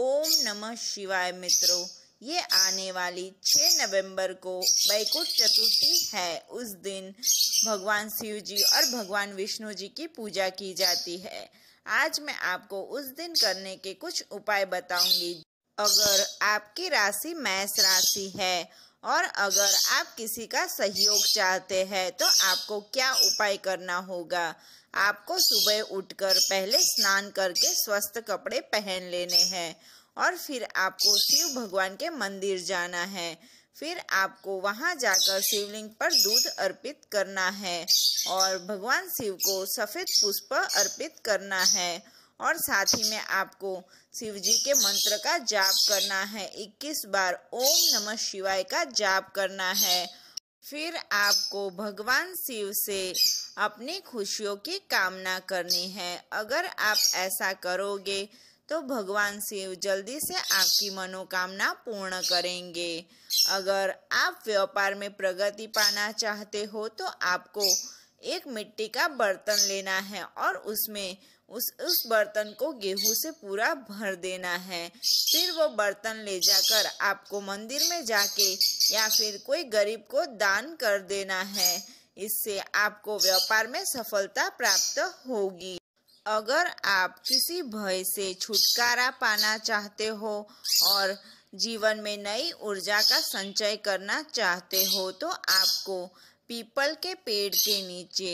ओम नमः शिवाय मित्रों ये आने वाली 6 नवंबर को बैकुंठ चतुर्थी है उस दिन भगवान शिव जी और भगवान विष्णु जी की पूजा की जाती है आज मैं आपको उस दिन करने के कुछ उपाय बताऊंगी अगर आपकी राशि मैष राशि है और अगर आप किसी का सहयोग चाहते हैं तो आपको क्या उपाय करना होगा आपको सुबह उठकर पहले स्नान करके स्वस्थ कपड़े पहन लेने हैं और फिर आपको शिव भगवान के मंदिर जाना है फिर आपको वहां जाकर शिवलिंग पर दूध अर्पित करना है और भगवान शिव को सफ़ेद पुष्प अर्पित करना है और साथ ही में आपको शिव जी के मंत्र का जाप करना है 21 बार ओम नमः शिवाय का जाप करना है फिर आपको भगवान शिव से अपनी खुशियों की कामना करनी है अगर आप ऐसा करोगे तो भगवान शिव जल्दी से आपकी मनोकामना पूर्ण करेंगे अगर आप व्यापार में प्रगति पाना चाहते हो तो आपको एक मिट्टी का बर्तन लेना है और उसमें उस उस बर्तन को गेहूं से पूरा भर देना है फिर वो बर्तन ले जाकर आपको मंदिर में जाके या फिर कोई गरीब को दान कर देना है इससे आपको व्यापार में सफलता प्राप्त होगी अगर आप किसी भय से छुटकारा पाना चाहते हो और जीवन में नई ऊर्जा का संचय करना चाहते हो तो आपको पीपल के पेड़ के नीचे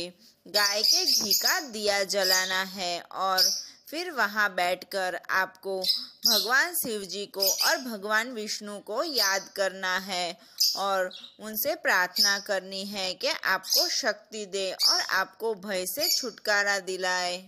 गाय के घी का दिया जलाना है और फिर वहाँ बैठकर आपको भगवान शिव जी को और भगवान विष्णु को याद करना है और उनसे प्रार्थना करनी है कि आपको शक्ति दे और आपको भय से छुटकारा दिलाए